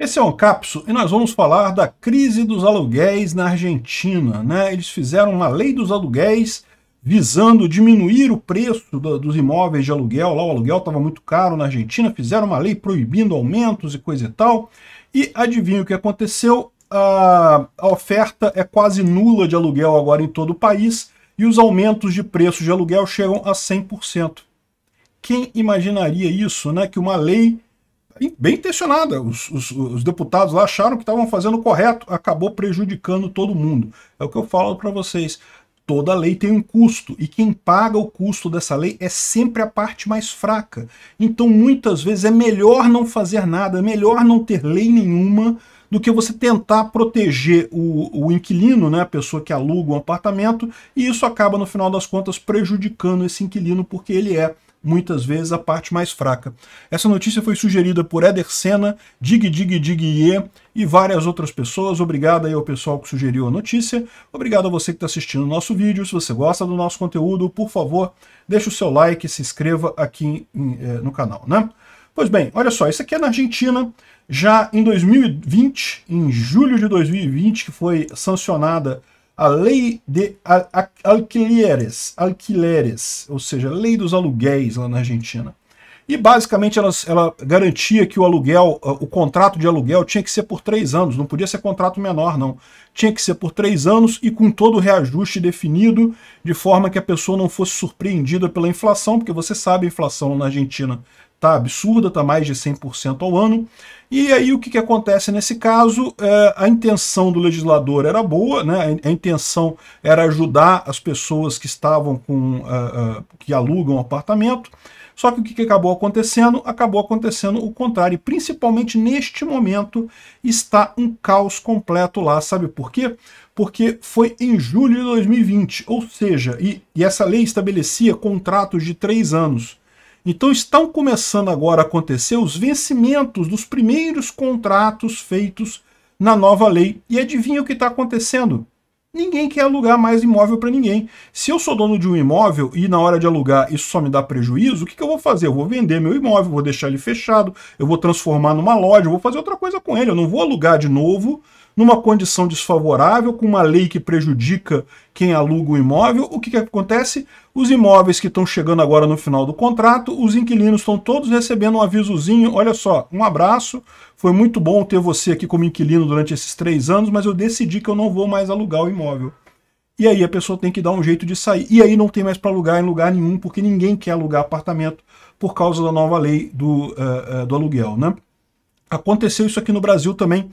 Esse é o capso e nós vamos falar da crise dos aluguéis na Argentina. Né? Eles fizeram uma lei dos aluguéis visando diminuir o preço do, dos imóveis de aluguel. Lá o aluguel estava muito caro na Argentina, fizeram uma lei proibindo aumentos e coisa e tal. E adivinha o que aconteceu? A, a oferta é quase nula de aluguel agora em todo o país e os aumentos de preço de aluguel chegam a 100%. Quem imaginaria isso, né? que uma lei bem intencionada. Os, os, os deputados lá acharam que estavam fazendo o correto, acabou prejudicando todo mundo. É o que eu falo para vocês. Toda lei tem um custo, e quem paga o custo dessa lei é sempre a parte mais fraca. Então, muitas vezes, é melhor não fazer nada, é melhor não ter lei nenhuma do que você tentar proteger o, o inquilino, né, a pessoa que aluga um apartamento, e isso acaba, no final das contas, prejudicando esse inquilino, porque ele é muitas vezes a parte mais fraca. Essa notícia foi sugerida por Eder Senna, Dig Dig Dig Ye e várias outras pessoas. Obrigado aí ao pessoal que sugeriu a notícia. Obrigado a você que está assistindo o nosso vídeo. Se você gosta do nosso conteúdo, por favor, deixe o seu like e se inscreva aqui em, eh, no canal, né? Pois bem, olha só, isso aqui é na Argentina. Já em 2020, em julho de 2020, que foi sancionada a lei de alquileres, alquileres, ou seja, a lei dos aluguéis lá na Argentina. E basicamente ela, ela garantia que o aluguel, o contrato de aluguel tinha que ser por três anos, não podia ser contrato menor, não. Tinha que ser por três anos e com todo o reajuste definido, de forma que a pessoa não fosse surpreendida pela inflação, porque você sabe a inflação na Argentina tá absurda, tá mais de 100% ao ano. E aí o que, que acontece nesse caso? É, a intenção do legislador era boa, né? a intenção era ajudar as pessoas que estavam com. Uh, uh, que alugam um apartamento. Só que o que, que acabou acontecendo? Acabou acontecendo o contrário. E principalmente neste momento está um caos completo lá. Sabe por quê? Porque foi em julho de 2020, ou seja, e, e essa lei estabelecia contratos de três anos. Então estão começando agora a acontecer os vencimentos dos primeiros contratos feitos na nova lei. E adivinha o que está acontecendo? Ninguém quer alugar mais imóvel para ninguém. Se eu sou dono de um imóvel e na hora de alugar isso só me dá prejuízo, o que, que eu vou fazer? Eu vou vender meu imóvel, vou deixar ele fechado, eu vou transformar numa loja, eu vou fazer outra coisa com ele. Eu não vou alugar de novo numa condição desfavorável, com uma lei que prejudica quem aluga o imóvel, o que, que acontece? Os imóveis que estão chegando agora no final do contrato, os inquilinos estão todos recebendo um avisozinho, olha só, um abraço, foi muito bom ter você aqui como inquilino durante esses três anos, mas eu decidi que eu não vou mais alugar o imóvel. E aí a pessoa tem que dar um jeito de sair. E aí não tem mais para alugar em lugar nenhum, porque ninguém quer alugar apartamento por causa da nova lei do, uh, uh, do aluguel. Né? Aconteceu isso aqui no Brasil também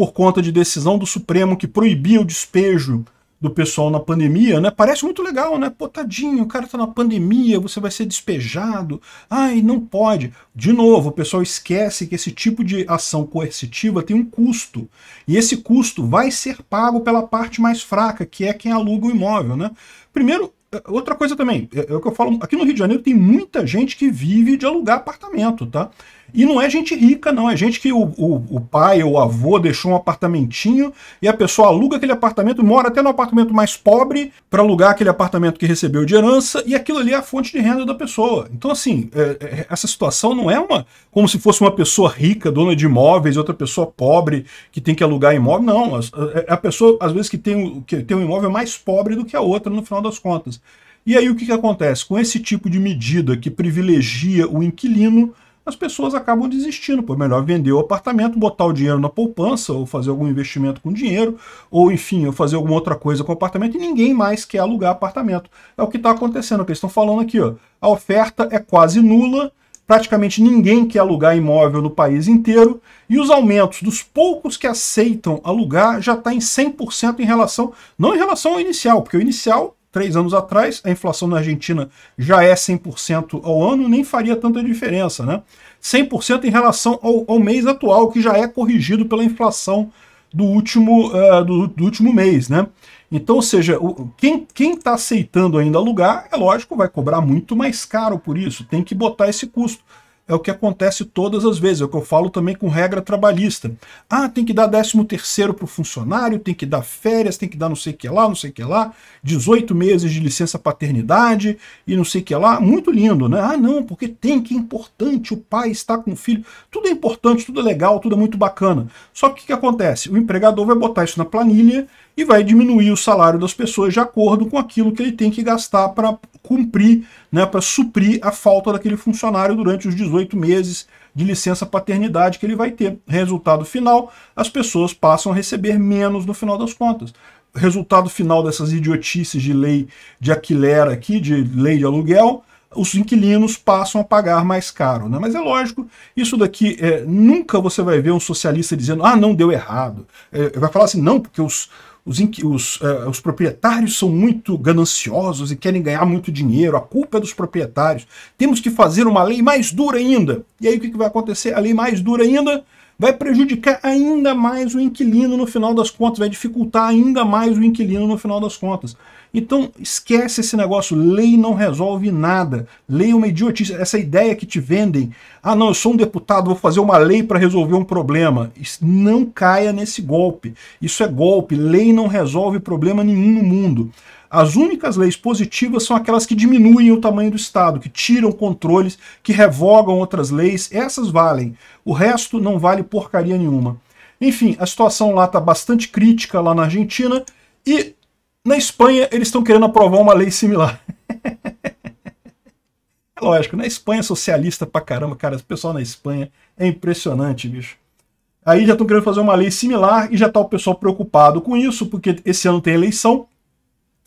por conta de decisão do Supremo que proibia o despejo do pessoal na pandemia, né? Parece muito legal, né? Pô, tadinho, o cara tá na pandemia, você vai ser despejado. Ai, não pode. De novo, o pessoal esquece que esse tipo de ação coercitiva tem um custo. E esse custo vai ser pago pela parte mais fraca, que é quem aluga o imóvel. Né? Primeiro, é, outra coisa também, é, é, o que eu falo, aqui no Rio de Janeiro tem muita gente que vive de alugar apartamento, tá? E não é gente rica, não, é gente que o, o, o pai ou o avô deixou um apartamentinho e a pessoa aluga aquele apartamento, mora até no apartamento mais pobre para alugar aquele apartamento que recebeu de herança e aquilo ali é a fonte de renda da pessoa. Então, assim, é, é, essa situação não é não é uma como se fosse uma pessoa rica, dona de imóveis, outra pessoa pobre que tem que alugar imóvel. Não, a, é, é a pessoa, às vezes, que tem, que tem um imóvel é mais pobre do que a outra, no final das contas. E aí o que, que acontece? Com esse tipo de medida que privilegia o inquilino, as pessoas acabam desistindo. por é melhor vender o apartamento, botar o dinheiro na poupança, ou fazer algum investimento com dinheiro, ou enfim, ou fazer alguma outra coisa com o apartamento, e ninguém mais quer alugar apartamento. É o que está acontecendo, o que eles estão falando aqui. Ó. A oferta é quase nula praticamente ninguém quer alugar imóvel no país inteiro, e os aumentos dos poucos que aceitam alugar já está em 100% em relação, não em relação ao inicial, porque o inicial, três anos atrás, a inflação na Argentina já é 100% ao ano, nem faria tanta diferença, né? 100% em relação ao, ao mês atual, que já é corrigido pela inflação do último, uh, do, do, último mês, né? Então, ou seja, o, quem está aceitando ainda alugar, é lógico, vai cobrar muito mais caro por isso, tem que botar esse custo é o que acontece todas as vezes, é o que eu falo também com regra trabalhista. Ah, tem que dar 13 terceiro para o funcionário, tem que dar férias, tem que dar não sei o que lá, não sei o que lá, 18 meses de licença paternidade e não sei o que lá. Muito lindo, né? Ah, não, porque tem que é importante, o pai está com o filho. Tudo é importante, tudo é legal, tudo é muito bacana. Só que o que acontece? O empregador vai botar isso na planilha e vai diminuir o salário das pessoas de acordo com aquilo que ele tem que gastar para cumprir, né, para suprir a falta daquele funcionário durante os 18 oito meses de licença paternidade que ele vai ter. Resultado final, as pessoas passam a receber menos no final das contas. Resultado final dessas idiotices de lei de aquilera aqui, de lei de aluguel, os inquilinos passam a pagar mais caro. Né? Mas é lógico, isso daqui, é, nunca você vai ver um socialista dizendo, ah, não, deu errado. É, vai falar assim, não, porque os, os, os, uh, os, proprietários são muito gananciosos e querem ganhar muito dinheiro, a culpa é dos proprietários. Temos que fazer uma lei mais dura ainda. E aí o que, que vai acontecer? A lei mais dura ainda vai prejudicar ainda mais o inquilino no final das contas, vai dificultar ainda mais o inquilino no final das contas. Então, esquece esse negócio, lei não resolve nada. Lei é uma idiotice, essa ideia que te vendem, ah não, eu sou um deputado, vou fazer uma lei para resolver um problema. Não caia nesse golpe. Isso é golpe, lei não resolve problema nenhum no mundo. As únicas leis positivas são aquelas que diminuem o tamanho do Estado, que tiram controles, que revogam outras leis, essas valem. O resto não vale porcaria nenhuma. Enfim, a situação lá está bastante crítica lá na Argentina e na Espanha eles estão querendo aprovar uma lei similar. é lógico, na Espanha é socialista pra caramba, cara, o pessoal na Espanha é impressionante, bicho. Aí já estão querendo fazer uma lei similar e já está o pessoal preocupado com isso, porque esse ano tem eleição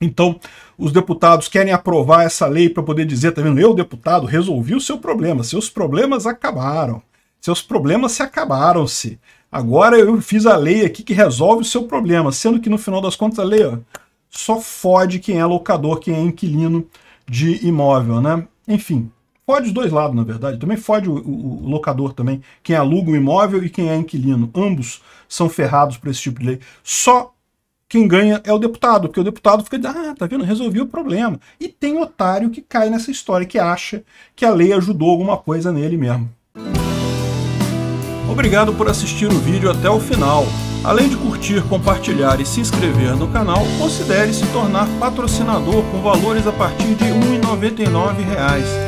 então, os deputados querem aprovar essa lei para poder dizer, tá vendo? Eu, deputado, resolvi o seu problema. Seus problemas acabaram. Seus problemas se acabaram-se. Agora eu fiz a lei aqui que resolve o seu problema. Sendo que no final das contas a lei ó, só fode quem é locador, quem é inquilino de imóvel, né? Enfim, fode os dois lados, na verdade. Também fode o, o, o locador também, quem aluga o imóvel e quem é inquilino. Ambos são ferrados por esse tipo de lei. Só quem ganha é o deputado, porque o deputado fica dizendo, ah, tá vendo, resolvi o problema. E tem otário que cai nessa história, que acha que a lei ajudou alguma coisa nele mesmo. Obrigado por assistir o vídeo até o final. Além de curtir, compartilhar e se inscrever no canal, considere se tornar patrocinador com valores a partir de R$ 1,99